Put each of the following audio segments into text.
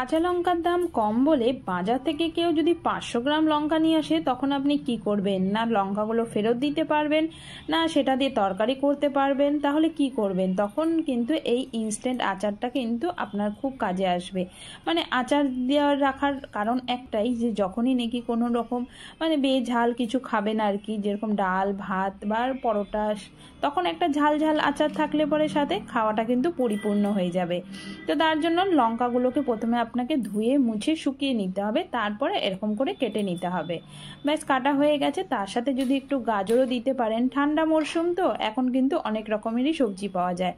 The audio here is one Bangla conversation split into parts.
কাঁচা লঙ্কার দাম কম বলে বাজার থেকে কেউ যদি পাঁচশো গ্রাম লঙ্কা নিয়ে আসে তখন আপনি কি করবেন না লঙ্কাগুলো ফেরত দিতে পারবেন না সেটা দিয়ে তরকারি করতে পারবেন তাহলে কি করবেন তখন কিন্তু এই ইনস্ট্যান্ট আচারটা কিন্তু আপনার খুব কাজে আসবে মানে আচার দেওয়ার রাখার কারণ একটাই যে যখনই নাকি কোনো রকম মানে বে ঝাল কিছু খাবেন আর কি যেরকম ডাল ভাত বা পরোটা তখন একটা ঝাল ঝাল আচার থাকলে পরে সাথে খাওয়াটা কিন্তু পরিপূর্ণ হয়ে যাবে তো তার জন্য লঙ্কাগুলোকে প্রথমে আপনাকে ধুয়ে মুছে শুকিয়ে নিতে হবে তারপরে এরকম করে কেটে নিতে হবে ব্যাস কাটা হয়ে গেছে তার সাথে যদি একটু গাজরও দিতে পারেন ঠান্ডা মরশুম তো এখন কিন্তু অনেক রকমেরই সবজি পাওয়া যায়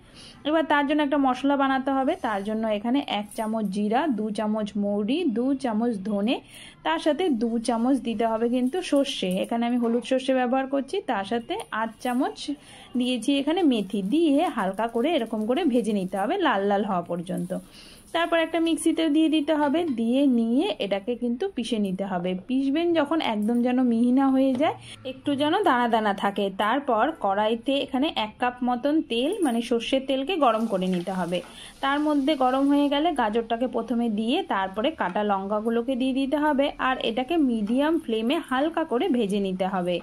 এবার তার জন্য একটা মশলা বানাতে হবে তার জন্য এখানে এক চামচ জিরা দু চামচ মৌরি দু চামচ ধনে তার সাথে দু চামচ দিতে হবে কিন্তু সর্ষে এখানে আমি হলুদ সর্ষে ব্যবহার করছি তার সাথে আট চামচ দিয়েছি এখানে মেথি দিয়ে হালকা করে এরকম করে ভেজে নিতে হবে লাল লাল হওয়া পর্যন্ত তারপর একটা মিক্সিতে দিয়ে দিতে হবে দিয়ে নিয়ে এটাকে কিন্তু পিষে নিতে হবে পিষবেন যখন একদম যেন মিহিনা হয়ে যায় একটু যেন দানা দানা থাকে তারপর কড়াইতে এখানে এক কাপ মতন তেল মানে সর্ষের তেলকে গরম করে নিতে হবে তার মধ্যে গরম হয়ে গেলে গাজরটাকে প্রথমে দিয়ে তারপরে কাটা লঙ্কাগুলোকে দিয়ে দিতে হবে আর এটাকে মিডিয়াম ফ্লেমে হালকা করে ভেজে নিতে হবে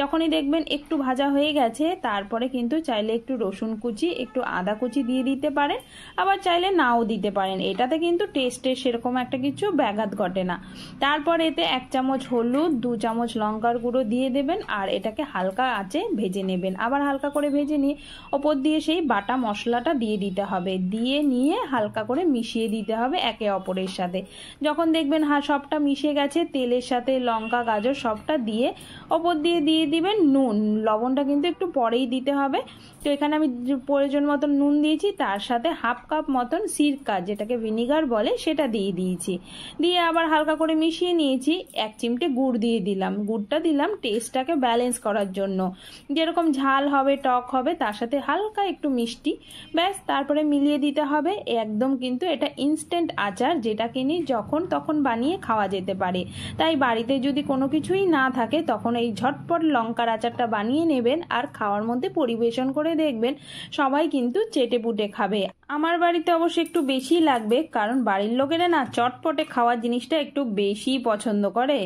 যখনই দেখবেন একটু ভাজা হয়ে গেছে তারপরে কিন্তু চাইলে একটু রসুন কুচি একটু আদা কুচি দিয়ে দিতে পারেন আবার চাইলে নাও দিতে পারেন এটাতে কিন্তু টেস্ট টেস্টে সেরকম একটা কিছু ব্যাঘাত ঘটে না তারপর এতে এক চামচ হলুদ দু চামচ লঙ্কার গুঁড়ো দিয়ে দেবেন আর এটাকে হালকা আঁচে ভেজে নেবেন আবার হালকা করে ভেজে নিয়ে ওপর দিয়ে সেই বাটা মশলাটা দিয়ে দিতে হবে দিয়ে নিয়ে হালকা করে মিশিয়ে দিতে হবে একে অপরের সাথে যখন দেখবেন হা সবটা মিশে গেছে তেলের সাথে লঙ্কা গাজর সবটা দিয়ে ওপর দিয়ে দিয়ে দিবেন নুন লবণটা কিন্তু একটু পরেই দিতে হবে তো এখানে আমি প্রয়োজন মতন নুন দিয়েছি তার সাথে হাফ কাপ মতন সিরকা যেটাকে ভিনিগার বলে সেটা দিয়ে দিয়েছি দিয়ে আবার হালকা করে মিশিয়ে নিয়েছি এক চিমটে গুড় দিয়ে দিলাম গুড়টা দিলাম টেস্টটাকে ব্যালেন্স করার জন্য যেরকম ঝাল হবে টক হবে তার সাথে হালকা একটু মিষ্টি ব্যাস তারপরে মিলিয়ে দিতে হবে একদম কিন্তু এটা ইনস্ট্যান্ট আচার যেটা কিনি যখন তখন বানিয়ে খাওয়া যেতে পারে তাই বাড়িতে যদি কোনো কিছুই না থাকে তখন এই ঝটপট লঙ্কার আচারটা বানিয়ে নেবেন আর খাওয়ার মধ্যে পরিবেশন করে দেখবেন সবাই কিন্তু চেটে পুটে খাবে আমার বাড়িতে অবশ্য একটু বেশি লাগবে কারণ বাড়ির লোকেরা না চটপটে খাওয়ার জিনিসটা একটু বেশি পছন্দ করে